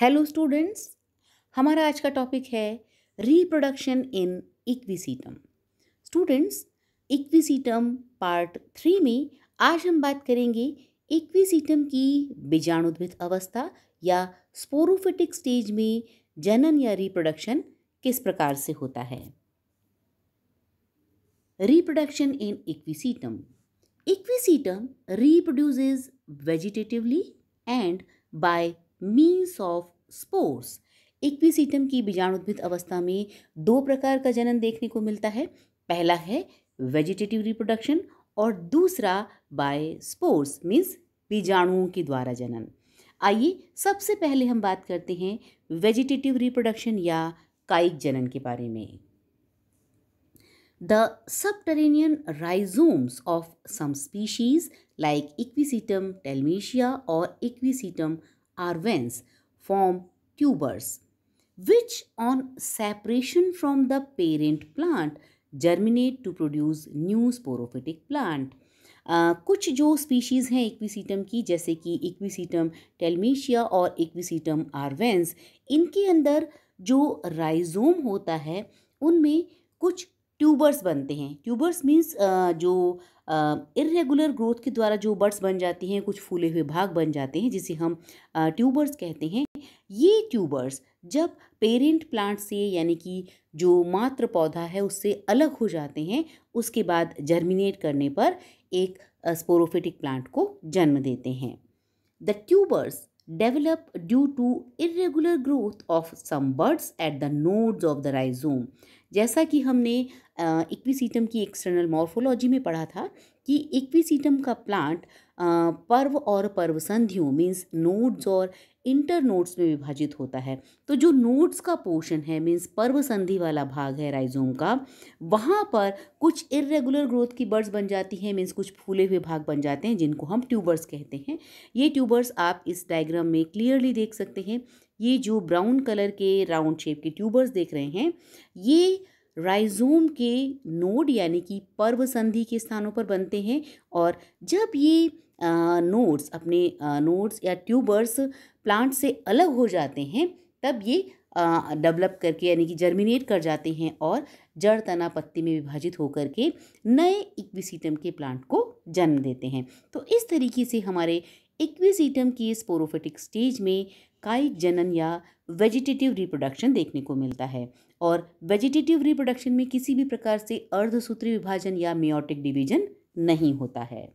Hello students हमारा आज का टॉपिक है reproduction in Equisetum students Equisetum part three में आज हम बात करेंगे इक्विसीटम की बीजाणुद्भित अवस्था या स्पोरोफिटिक स्टेज में जनन या रिप्रोडक्शन किस प्रकार से होता है reproduction in Equisetum Equisetum reproduces vegetatively and by means of spores Equisetum की बीजाणुद्भिद अवस्था में दो प्रकार का जनन देखने को मिलता है पहला है वेजिटेटिव रिप्रोडक्शन और दूसरा बाय स्पोर्स मीन्स बीजाणुओं के द्वारा जनन आइए सबसे पहले हम बात करते हैं वेजिटेटिव रिप्रोडक्शन या कायिक जनन के बारे में सब subterranean rhizomes of some species like Equisetum telmateia और Equisetum are veins, form tubers, which on separation from the parent plant germinate to produce new sporophytic plant. Uh, कुछ जो स्पीशीज़ हैं इक्विसीटम की जैसे कि इक्विसीटम टेलमीशिया और इक्विसीटम आरवेंस इनके अंदर जो राइजोम होता है उनमें कुछ ट्यूबर्स बनते हैं ट्यूबर्स मीन्स जो इरेगुलर ग्रोथ के द्वारा जो बर्ड्स बन जाते हैं कुछ फूले हुए भाग बन जाते हैं जिसे हम ट्यूबर्स कहते हैं ये ट्यूबर्स जब पेरेंट प्लांट से यानी कि जो मात्र पौधा है उससे अलग हो जाते हैं उसके बाद जर्मिनेट करने पर एक स्पोरोफिटिक प्लांट को जन्म देते हैं the tubers develop due to irregular growth of some buds at the nodes of the rhizome जैसा कि हमने इक्विसीटम की एक्सटर्नल मॉर्फोलॉजी में पढ़ा था कि इक्विसीटम का प्लांट पर्व और पर्व संधियों मीन्स नोड्स और इंटर नोड्स में विभाजित होता है तो जो नोड्स का पोर्शन है मीन्स पर्व संधि वाला भाग है राइजोम का वहाँ पर कुछ इरेगुलर ग्रोथ की बर्ड्स बन जाती हैं मीन्स कुछ फूले हुए भाग बन जाते हैं जिनको हम ट्यूबर्स कहते हैं ये ट्यूबर्स आप इस डायग्राम में क्लियरली देख सकते हैं ये जो ब्राउन कलर के राउंड शेप के ट्यूबर्स देख रहे हैं ये राइजोम के नोड यानी कि पर्व संधि के स्थानों पर बनते हैं और जब ये नोड्स अपने नोड्स या ट्यूबर्स प्लांट से अलग हो जाते हैं तब ये डेवलप करके यानी कि जर्मिनेट कर जाते हैं और जड़ तना पत्ती में विभाजित होकर के नए इक्विसीटम के प्लांट को जन्म देते हैं तो इस तरीके से हमारे इक्विसीटम की स्पोरोफिटिक स्टेज में काई जनन या वेजिटेटिव रिप्रोडक्शन देखने को मिलता है और वेजिटेटिव रिप्रोडक्शन में किसी भी प्रकार से अर्धसूत्री विभाजन या मियोटिक डिवीजन नहीं होता है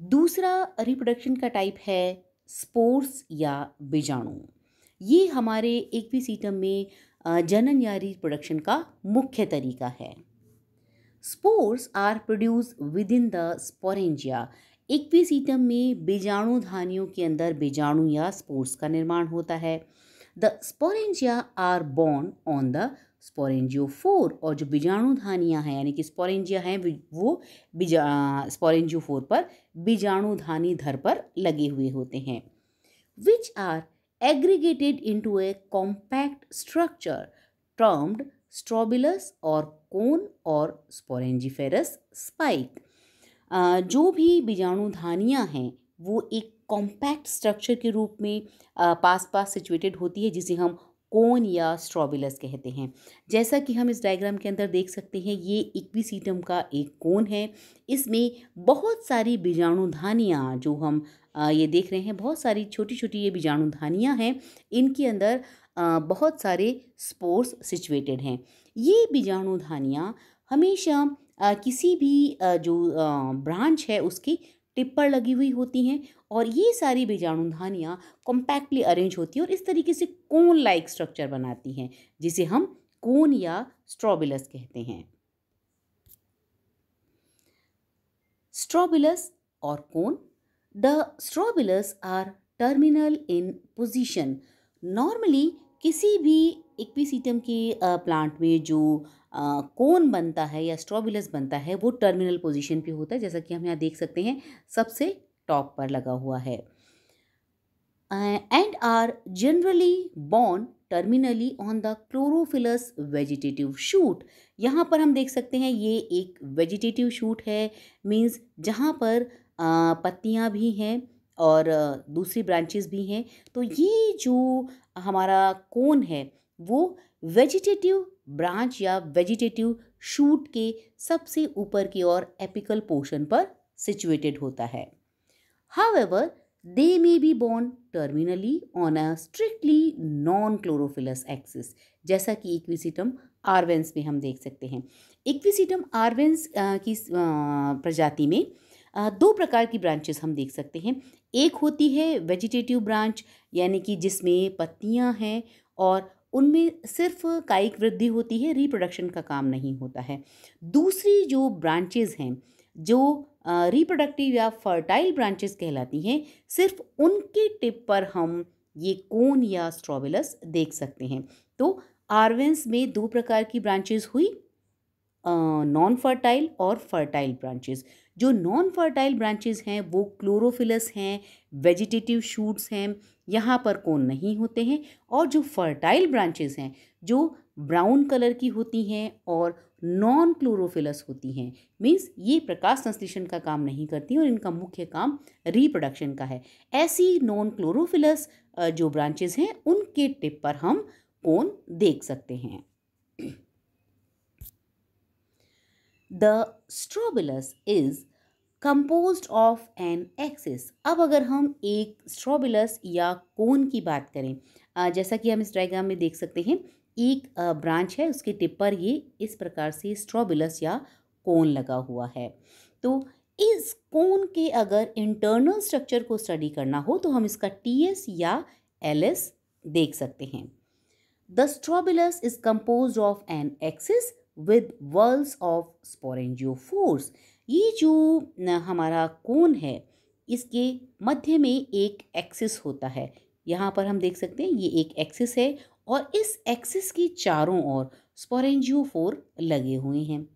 दूसरा रिप्रोडक्शन का टाइप है स्पोर्स या बीजाणु ये हमारे एक भी सीटम में जनन या रिप्रोडक्शन का मुख्य तरीका है spores are produce within the sporangia एक भी सीटम में बीजाणु धानियों के अंदर बीजाणु या स्पोर्स का निर्माण होता है the sporangia are borne on the sporangiophore और जो बीजाणुधानियाँ हैं यानी कि स्पोरेंजिया हैं वो बीजा फोर पर बीजाणुधानी धर पर लगे हुए होते हैं which are aggregated into a compact structure termed strobilus और कोन और स्पोरेंजिफेरस स्पाइक जो भी बीजाणुधानियाँ हैं वो एक कॉम्पैक्ट स्ट्रक्चर के रूप में पास पास सिचुएटेड होती है जिसे हम कोन या स्ट्रॉबिलस कहते हैं जैसा कि हम इस डायग्राम के अंदर देख सकते हैं ये इक्विसीटम का एक कोन है इसमें बहुत सारी बीजाणुधानियाँ जो हम ये देख रहे हैं बहुत सारी छोटी छोटी ये बीजाणुधानियाँ हैं इनके अंदर बहुत सारे स्पोर्स सिचुएटेड हैं ये बीजाणुधानियाँ हमेशा किसी भी जो ब्रांच है उसकी टिप्पर लगी हुई होती हैं और ये सारी धानियाँ कॉम्पैक्टली अरेंज होती हैं और इस तरीके से कोन लाइक स्ट्रक्चर बनाती हैं जिसे हम कोन या स्ट्रॉबिलस कहते हैं स्ट्रॉबिलस और cone the strobilus are terminal in position normally किसी भी एक्वीसीटम के प्लांट में जो कोन बनता है या स्ट्रॉबिलस बनता है वो टर्मिनल पोजीशन पे होता है जैसा कि हम यहाँ देख सकते हैं सबसे टॉप पर लगा हुआ है and are generally borne terminally on the chlorophyllous vegetative shoot यहाँ पर हम देख सकते हैं ये एक वेजिटेटिव शूट है मीन्स जहाँ पर पत्तियाँ भी हैं और दूसरी ब्रांचेस भी हैं तो ये जो हमारा कोन है वो वेजिटेटिव ब्रांच या वेजिटेटिव शूट के सबसे ऊपर की ओर एपिकल पोर्शन पर सिचुएटेड होता है however they may be borne terminally on a strictly non chlorophyllous axis जैसा कि इक्विसिटम आर्वेंस में हम देख सकते हैं इक्विसिटम आर्वेंस की प्रजाति में दो प्रकार की ब्रांचेस हम देख सकते हैं एक होती है वेजिटेटिव ब्रांच यानी कि जिसमें पत्तियां हैं और उनमें सिर्फ कायिक वृद्धि होती है रिप्रोडक्शन का काम नहीं होता है दूसरी जो ब्रांचेज हैं जो रिप्रोडक्टिव या फर्टाइल ब्रांचेज कहलाती हैं सिर्फ उनके टिप पर हम ये कोन या स्ट्रॉबिलस देख सकते हैं तो आर्वेंस में दो प्रकार की ब्रांचेज हुई नॉन फर्टाइल और फर्टाइल ब्रांचेज जो नॉन फर्टाइल ब्रांचेज हैं वो क्लोरोफिलस हैं वेजिटेटिव शूट्स हैं यहाँ पर कौन नहीं होते हैं और जो फर्टाइल ब्रांचेज हैं जो ब्राउन कलर की होती हैं और नॉन क्लोरोफिलस होती हैं मीन्स ये प्रकाश संश्लेषण का काम नहीं करती और इनका मुख्य काम रिप्रोडक्शन का है ऐसी नॉन क्लोरोफिलस जो ब्रांचेज हैं उनके टिप पर हम कौन देख सकते हैं the strobilus is composed of an axis अब अगर हम एक स्ट्रॉबिलस या कोन की बात करें जैसा कि हम इस डायग्राम में देख सकते हैं एक ब्रांच है उसके टिप पर ये इस प्रकार से स्ट्रॉबिलस या कोन लगा हुआ है तो इस कोन के अगर इंटरनल स्ट्रक्चर को स्टडी करना हो तो हम इसका टी एस या एल एस देख सकते हैं the strobilus is composed of an axis with whorls of sporangiophores ये जो हमारा कोन है इसके मध्य में एक एक्सिस होता है यहाँ पर हम देख सकते हैं ये एक एक्सिस है और इस एक्सिस के चारों ओर स्पोरेंजियो फोर लगे हुए हैं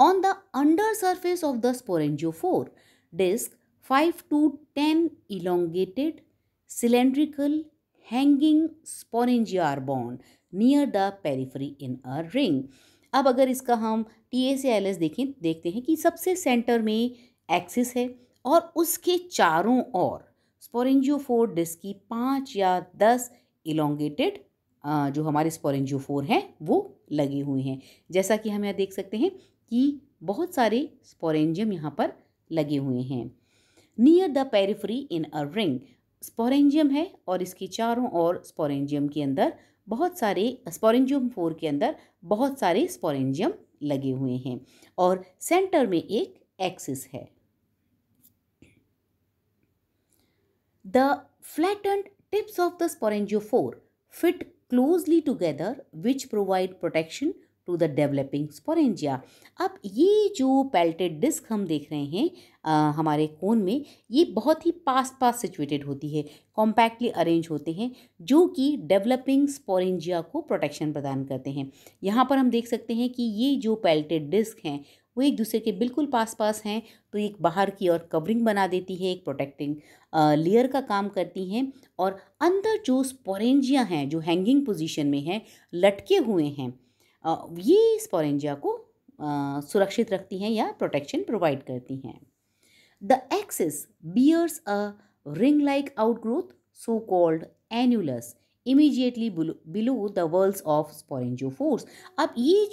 on the under surface of the phore disc five to ten elongated cylindrical hanging sporangiar बॉन्ड near the periphery in a ring अब अगर इसका हम टी ए एल एस देखें देखते हैं कि सबसे सेंटर में एक्सिस है और उसके चारों ओर स्पोरेंजियोफोर डिस्क की पाँच या दस इलोंगेटेड जो हमारे स्पोरेंजियोफोर हैं वो लगे हुए हैं जैसा कि हम यहाँ देख सकते हैं कि बहुत सारे स्पोरेंजियम यहाँ पर लगे हुए हैं near the periphery in a ring sporangium है और इसके चारों ओर स्पोरेंजियम के अंदर बहुत सारे स्पोरेंजियम फोर के अंदर बहुत सारे स्पोरेंजियम लगे हुए हैं और सेंटर में एक एक्सिस है the flat end tips of the sporangiophore fit closely together which provide protection to the developing sporangia अब ये जो पेल्टेड डिस्क हम देख रहे हैं आ, हमारे कोन में ये बहुत ही पास पास सिचुएटेड होती है कॉम्पैक्टली अरेंज होते हैं जो कि डेवलपिंग स्पोरेंजिया को प्रोटेक्शन प्रदान करते हैं यहाँ पर हम देख सकते हैं कि ये जो पेल्टेड डिस्क हैं वो एक दूसरे के बिल्कुल पास पास हैं तो एक बाहर की ओर कवरिंग बना देती है एक प्रोटेक्टिंग लेयर का काम करती हैं और अंदर जो स्पोरेंजिया हैं जो हैंगिंग पोजीशन में हैं लटके हुए हैं ये स्पोरेंजिया को सुरक्षित रखती हैं या प्रोटेक्शन प्रोवाइड करती हैं the axis bears a ring like outgrowth so called annulus immediately below the whorls of phores अब ये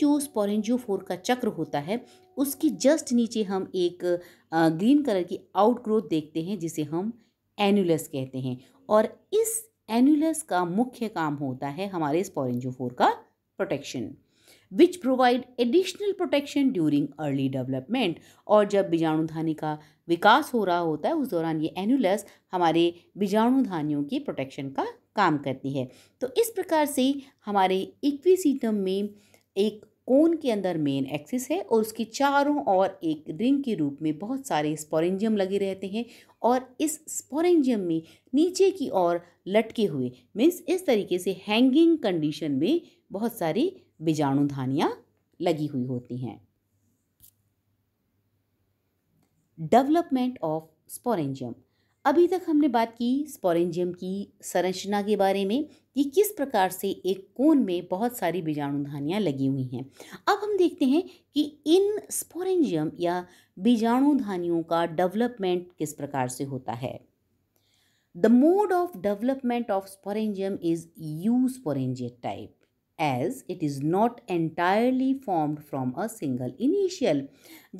जो फोर का चक्र होता है उसकी जस्ट नीचे हम एक ग्रीन कलर की आउटग्रोथ देखते हैं जिसे हम एनुलस कहते हैं और इस एनुलस का मुख्य काम होता है हमारे फोर का protection which provide additional protection during early development और जब बीजाणुधानी का विकास हो रहा होता है उस दौरान ये एनुलस हमारे बीजाणुधानियों की प्रोटेक्शन का काम करती है तो इस प्रकार से हमारे इक्विसीटम में एक कोन के अंदर मेन एक्सिस है और उसके चारों ओर एक रिंग के रूप में बहुत सारे स्पोरेंजियम लगे रहते हैं और इस स्पोरेंजियम में नीचे की ओर लटके हुए मीन्स इस तरीके से हैंगिंग कंडीशन में बहुत सारी बीजाणु धानियाँ लगी हुई होती हैं डेवलपमेंट ऑफ स्पोरेंजियम अभी तक हमने बात की स्पोरेंजियम की संरचना के बारे में कि किस प्रकार से एक कोन में बहुत सारी बीजाणु धानियाँ लगी हुई हैं अब हम देखते हैं कि इन स्पोरेंजियम या बीजाणु धानियों का डेवलपमेंट किस प्रकार से होता है the mode of development of sporangium is eusporangiate type as it is not entirely formed from a single initial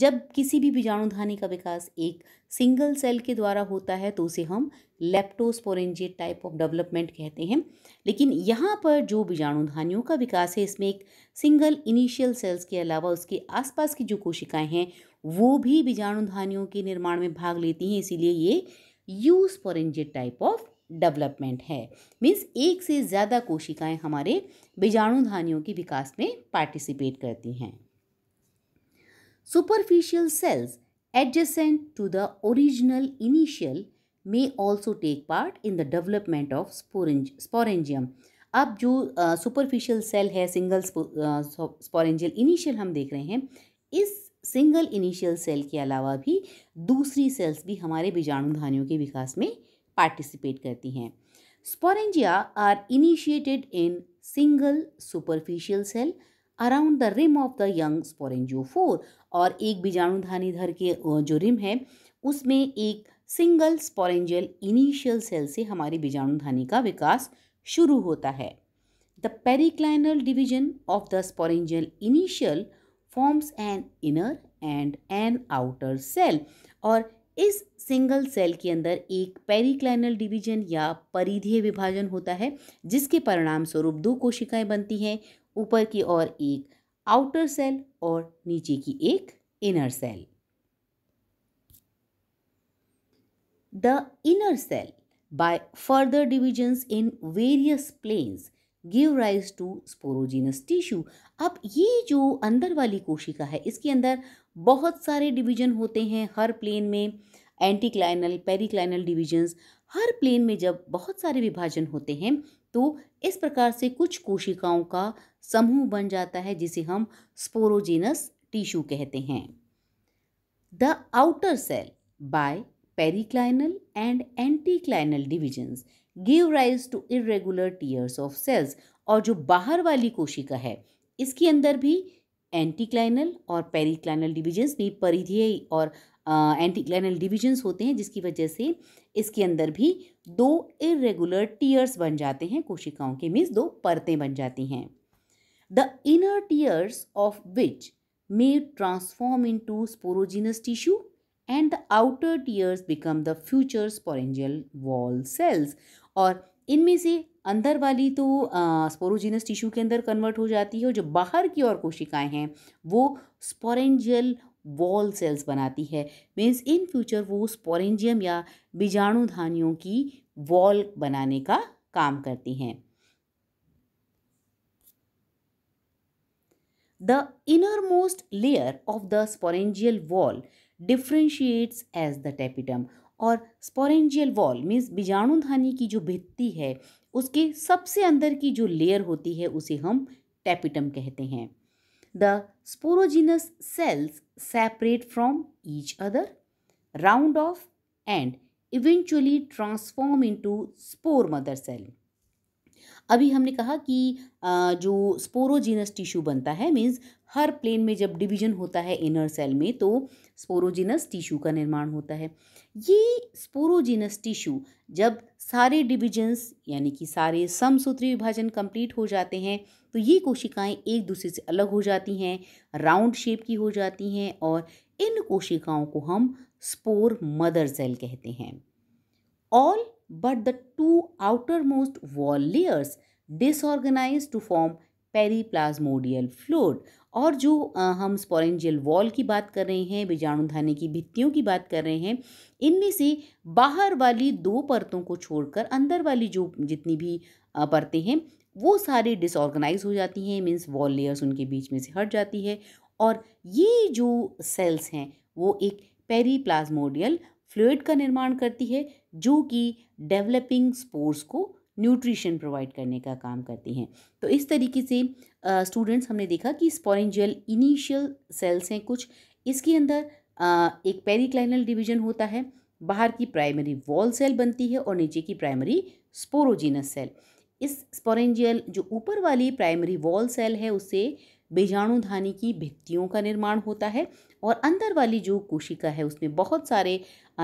जब किसी भी बीजाणुधानी का विकास एक सिंगल सेल के द्वारा होता है तो उसे हम लेप्टोस्पोरेंजियट टाइप ऑफ डेवलपमेंट कहते हैं लेकिन यहाँ पर जो बीजाणुधानियों का विकास है इसमें एक सिंगल इनिशियल सेल्स के अलावा उसके आसपास की जो कोशिकाएं हैं वो भी बीजाणुधानियों के निर्माण में भाग लेती हैं इसीलिए ये यूस्पोरेंजियट टाइप ऑफ डेवलपमेंट है मीन्स एक से ज़्यादा कोशिकाएं हमारे बीजाणुधानियों के विकास में पार्टिसिपेट करती हैं superficial cells cells to the original initial may also take part in the development of sporange sporangium अब जो सुपरफिशियल सेल है सिंगल स्पोरेंजियल इनिशियल हम देख रहे हैं इस सिंगल इनिशियल सेल के अलावा भी दूसरी सेल्स भी हमारे बीजाणुधानियों के विकास में पार्टिसिपेट करती हैं sporangia are initiated in single superficial cell around the rim of the young phore और एक बीजाणुधानी धर के जो रिम है उसमें एक सिंगल स्पोरेंजियल इनिशियल सेल से हमारी बीजाणुधानी का विकास शुरू होता है the periclinal division of the sporangial initial forms an inner and an outer cell और इस सिंगल सेल के अंदर एक पेरिक्लाइनल डिवीजन या परिधीय विभाजन होता है जिसके परिणाम स्वरूप दो कोशिकाएं बनती हैं ऊपर की ओर एक आउटर सेल और नीचे की एक inner cell the inner cell by further divisions in various planes give rise to sporogenous tissue अब ये जो अंदर वाली कोशिका है इसके अंदर बहुत सारे डिवीजन होते हैं हर प्लेन में एंटी क्लाइनल डिवीजन्स हर प्लेन में जब बहुत सारे विभाजन होते हैं तो इस प्रकार से कुछ कोशिकाओं का समूह बन जाता है जिसे हम स्पोरोजीनस टिश्यू कहते हैं the outer cell by periclinal and anticlinal divisions give rise to irregular tiers of cells और जो बाहर वाली कोशिका है इसके अंदर भी एंटीक्लाइनल और पेरीक्लाइनल डिविजन्स भी परिधीय और एंटीक्लाइनल डिविजन्स होते हैं जिसकी वजह से इसके अंदर भी दो इरेगुलर टीयर्स बन जाते हैं कोशिकाओं के मीन्स दो परतें बन जाती हैं the inner tiers of which transform into sporogenous tissue and the outer tiers become the futures sporangial wall cells और इनमें से अंदर वाली तो स्पोरोजिनस टिश्यू के अंदर कन्वर्ट हो जाती है और जो बाहर की और कोशिकाएं हैं वो स्पोरेंजियल वॉल सेल्स बनाती है मीन्स इन फ्यूचर वो स्पोरेंजियम या बीजाणु धानियों की वॉल बनाने का काम करती हैं the innermost layer of the sporangial wall differentiates as the tapetum और स्पोरेंजियल वॉल मीन्स बीजाणुधानी की जो भित्ती है उसके सबसे अंदर की जो लेयर होती है उसे हम टैपिटम कहते हैं the sporogenous cells separate from each other round off and eventually transform into spore mother cell अभी हमने कहा कि जो स्पोरोजिनस टिश्यू बनता है मीन्स हर प्लेन में जब डिवीजन होता है इनर सेल में तो स्पोरोजिनस टिश्यू का निर्माण होता है ये स्पोरोजीनस टिश्यू जब सारे डिविजन्स यानी कि सारे समसूत्री विभाजन कंप्लीट हो जाते हैं तो ये कोशिकाएं एक दूसरे से अलग हो जाती हैं राउंड शेप की हो जाती हैं और इन कोशिकाओं को हम स्पोर मदर सेल कहते हैं all but the two outermost wall layers disorganize to form periplasmodial fluid और जो हम स्पोरेंजियल वॉल की बात कर रहे हैं बीजाणु धाने की भित्तियों की बात कर रहे हैं इनमें से बाहर वाली दो परतों को छोड़कर अंदर वाली जो जितनी भी परतें हैं वो सारी डिसऑर्गेनाइज हो जाती हैं मीन्स वॉल लेयर्स उनके बीच में से हट जाती है और ये जो सेल्स हैं वो एक पेरीप्लाज्मोडियल फ्लूड का निर्माण करती है जो कि डेवलपिंग स्पोर्स को न्यूट्रिशन प्रोवाइड करने का काम करती हैं तो इस तरीके से स्टूडेंट्स हमने देखा कि स्पॉरेंजियल इनिशियल सेल्स हैं कुछ इसके अंदर आ, एक पेरिक्लाइनल डिवीजन होता है बाहर की प्राइमरी वॉल सेल बनती है और नीचे की प्राइमरी स्पोरोजिनस सेल इस स्पोरेंजियल जो ऊपर वाली प्राइमरी वॉल सेल है उसे बीजाणुधानी की भित्तियों का निर्माण होता है और अंदर वाली जो कोशिका है उसमें बहुत सारे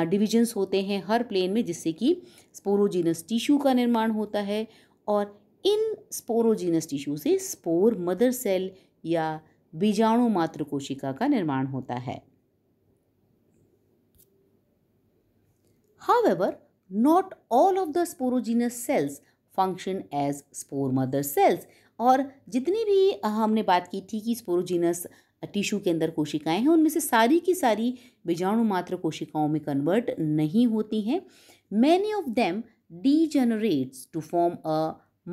डिविजन्स होते हैं हर प्लेन में जिससे कि स्पोरोजीनस टिश्यू का निर्माण होता है और इन स्पोरोजीनस टिश्यू से स्पोर मदर सेल या बीजाणु मात्र कोशिका का निर्माण होता है however not all of the sporogenous cells function as spore mother cells और जितनी भी हमने बात की थी कि स्पोरोजिनस टिश्यू के अंदर कोशिकाएं हैं उनमें से सारी की सारी बीजाणु मात्र कोशिकाओं में कन्वर्ट नहीं होती हैं many of them degenerates to form a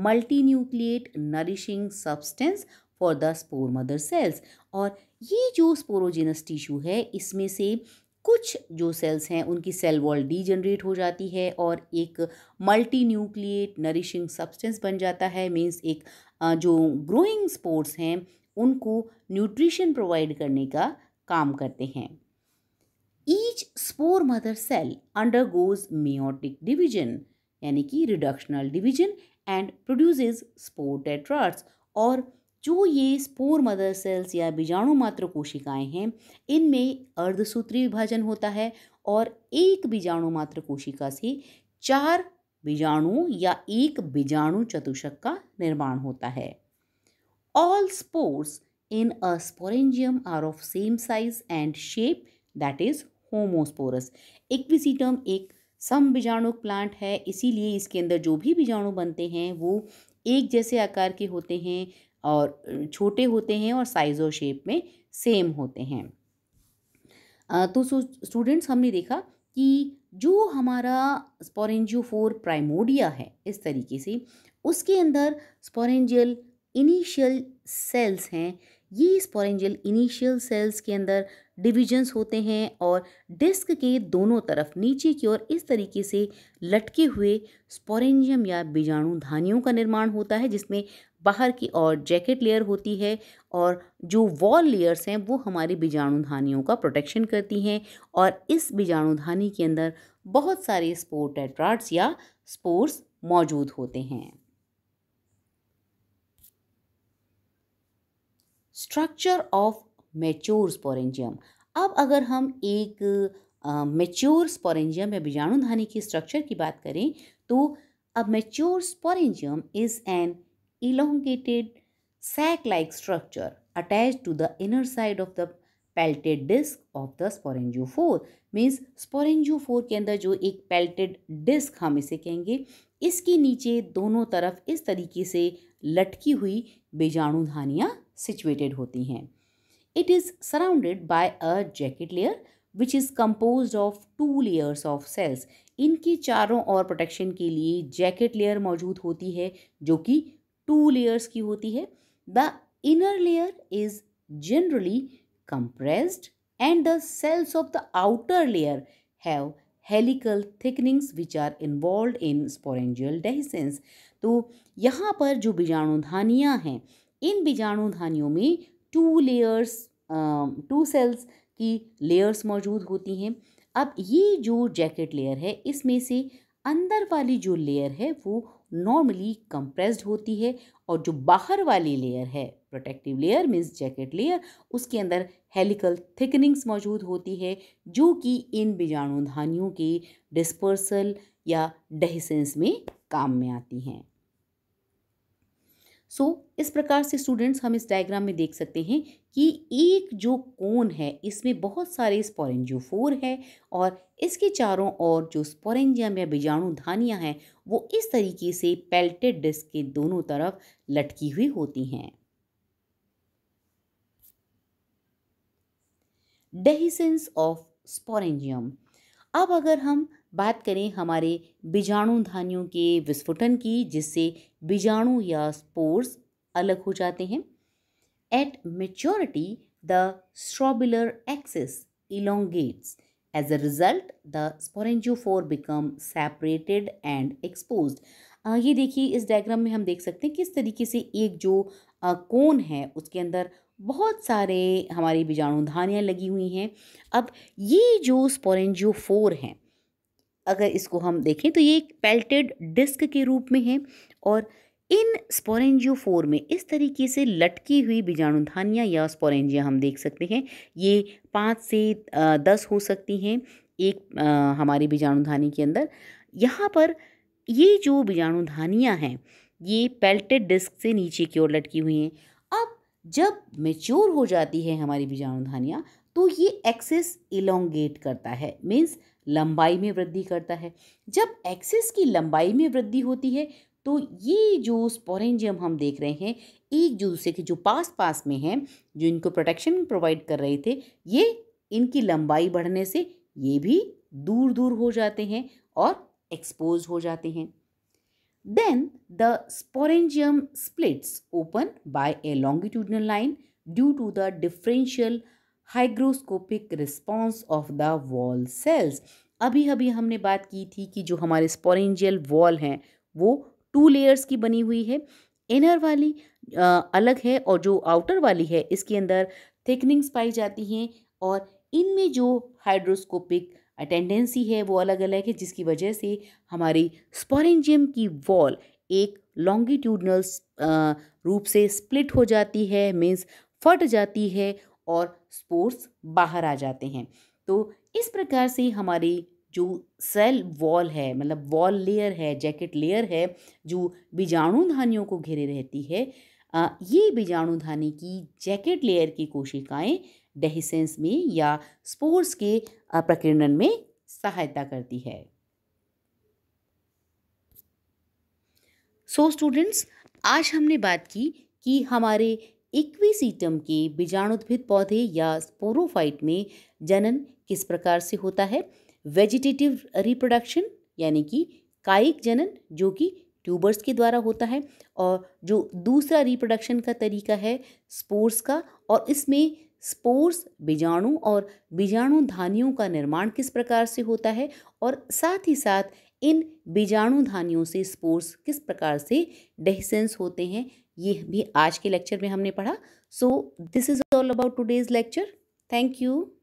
multinucleate nourishing substance for the spore mother cells और ये जो स्पोरोजिनस टिश्यू है इसमें से कुछ जो सेल्स हैं उनकी सेल वॉल डीजनरेट हो जाती है और एक मल्टी न्यूक्लिएट नरिशिंग सब्सटेंस बन जाता है मीन्स एक जो ग्रोइंग स्पोर्ट्स हैं उनको न्यूट्रिशन प्रोवाइड करने का काम करते हैं each spore mother cell undergoes meiotic division यानी कि reductional division and produces spore tetrads और जो ये स्पोर मदर सेल्स या बीजाणु मात्र कोशिकाएं हैं इनमें अर्धसूत्री विभाजन होता है और एक बीजाणु मात्र कोशिका से चार बीजाणु या एक बीजाणु चतुषक का निर्माण होता है all spores in a sporangium are of same size and shape that is homosporous Equisetum एक सम बीजाणु प्लांट है इसीलिए इसके अंदर जो भी बीजाणु बनते हैं वो एक जैसे आकार के होते हैं और छोटे होते हैं और साइज़ और शेप में सेम होते हैं तो स्टूडेंट्स हमने देखा कि जो हमारा फोर प्राइमोडिया है इस तरीके से उसके अंदर स्पोरेंजियल इनिशियल सेल्स हैं ये स्पोरेंजियल इनिशियल सेल्स के अंदर डिविजन्स होते हैं और डिस्क के दोनों तरफ नीचे की ओर इस तरीके से लटके हुए स्पोरेंजियम या बीजाणु धानियों का निर्माण होता है जिसमें बाहर की और जैकेट लेयर होती है और जो वॉल लेयर्स हैं वो हमारी बीजाणुधानियों का प्रोटेक्शन करती हैं और इस बीजाणुधानी के अंदर बहुत सारे स्पोर टेट्राट्स या स्पोर्स मौजूद होते हैं स्ट्रक्चर ऑफ मेच्योर स्पोरेंजियम अब अगर हम एक मेच्योर स्पोरेंजियम या बीजाणुधानी की स्ट्रक्चर की बात करें तो अब mature sporangium is an elongated sac-like structure attached to the inner side of the peltate disc of the phore means फोर के अंदर जो एक पेल्टेड डिस्क हम इसे कहेंगे इसके नीचे दोनों तरफ इस तरीके से लटकी हुई बीजाणु धानियाँ सिचुएटेड होती हैं it is surrounded by a jacket layer which is composed of two layers of cells इनकी चारों ओर प्रोटेक्शन के लिए जैकेट लेयर मौजूद होती है जो कि टू लेयर्स की होती है the inner layer is generally compressed and the cells of the outer layer have helical thickenings which are involve in sporangial dehiscence तो यहाँ पर जो बीजाणुधानियाँ हैं इन बीजाणुधानियों में टू लेयर्स टू सेल्स की लेयर्स मौजूद होती हैं अब ये जो जैकेट लेयर है इसमें से अंदर वाली जो लेयर है वो नॉर्मली कंप्रेस्ड होती है और जो बाहर वाली लेयर है protective layer means jacket layer उसके अंदर हेलिकल थिकनिंग्स मौजूद होती है जो कि इन बीजाणुधानियों के डिस्पर्सल या डहसेंस में काम में आती हैं सो so, इस प्रकार से स्टूडेंट्स हम इस डायग्राम में देख सकते हैं कि एक जो कोन है इसमें बहुत सारे स्पोरेंजियोफोर है और इसके चारों ओर जो स्पोरेंजियम या बीजाणु धानियाँ हैं वो इस तरीके से पेल्टेड डिस्क के दोनों तरफ लटकी हुई होती हैं डेहिसेंस ऑफ स्पोरेंजियम अब अगर हम बात करें हमारे बीजाणु धानियों के विस्फुटन की जिससे बीजाणु या स्पोर्स अलग हो जाते हैं at maturity the strobular axis elongates as a result the sporangophore become become separated and expose ये देखिए इस डायग्राम में हम देख सकते हैं किस तरीके से एक जो कोन है उसके अंदर बहुत सारे हमारी बीजाणु धानियाँ लगी हुई हैं अब ये जो स्पोरेंजियो फोर हैं अगर इसको हम देखें तो ये एक पेल्टेड डिस्क के रूप में है और इन स्पोरेंजियो फोर में इस तरीके से लटकी हुई बीजाणु धानियाँ या स्पोरेंजिया हम देख सकते हैं ये पाँच से दस हो सकती हैं एक हमारी बीजाणु धानी के अंदर यहाँ पर ये जो बीजाणु धानियाँ हैं ये पेल्टेड डिस्क से नीचे की ओर लटकी हुई हैं जब मेच्योर हो जाती है हमारी बीजाणुधानियाँ तो ये एक्सेस इलोंगेट करता है मीन्स लंबाई में वृद्धि करता है जब एक्सेस की लंबाई में वृद्धि होती है तो ये जो स्पोरेंजियम हम देख रहे हैं एक जो दूसरे के जो पास पास में हैं जो इनको प्रोटेक्शन प्रोवाइड कर रहे थे ये इनकी लंबाई बढ़ने से ये भी दूर दूर हो जाते हैं और एक्सपोज हो जाते हैं Then the sporangium splits open by a longitudinal line due to the differential hygroscopic response of the wall cells. अभी अभी हमने बात की थी कि जो हमारे स्पोरेंजियल वॉल हैं वो टू लेयर्स की बनी हुई है इनर वाली आ, अलग है और जो आउटर वाली है इसके अंदर थिकनिंग्स पाई जाती हैं और इनमें जो हाइड्रोस्कोपिक आ, अटेंडेंसी है वो अलग अलग है जिसकी वजह से हमारी स्पॉरेंजियम की वॉल एक लॉन्गिट्यूडनल रूप से स्प्लिट हो जाती है मीन्स फट जाती है और स्पोर्ट्स बाहर आ जाते हैं तो इस प्रकार से हमारी जो सेल वॉल है मतलब वॉल लेयर है जैकेट लेयर है जो बीजाणु धानियों को घेरे रहती है ये बीजाणु धानी की जैकेट लेयर की कोशिकाएं डेहिसेंस में या स्पोर्स के प्रकीर्णन में सहायता करती है सो so स्टूडेंट्स आज हमने बात की कि हमारे इक्विसीटम के बीजाणुद्भिद पौधे या स्पोरोफाइट में जनन किस प्रकार से होता है वेजिटेटिव रिप्रोडक्शन यानी कि कायिक जनन जो कि ट्यूबर्स के द्वारा होता है और जो दूसरा रिप्रोडक्शन का तरीका है स्पोर्स का और इसमें स्पोर्स बीजाणु और बीजाणु धानियों का निर्माण किस प्रकार से होता है और साथ ही साथ इन बीजाणु धानियों से स्पोर्स किस प्रकार से डेहिसेंस होते हैं ये भी आज के लेक्चर में हमने पढ़ा so this is all about today's lecture thank you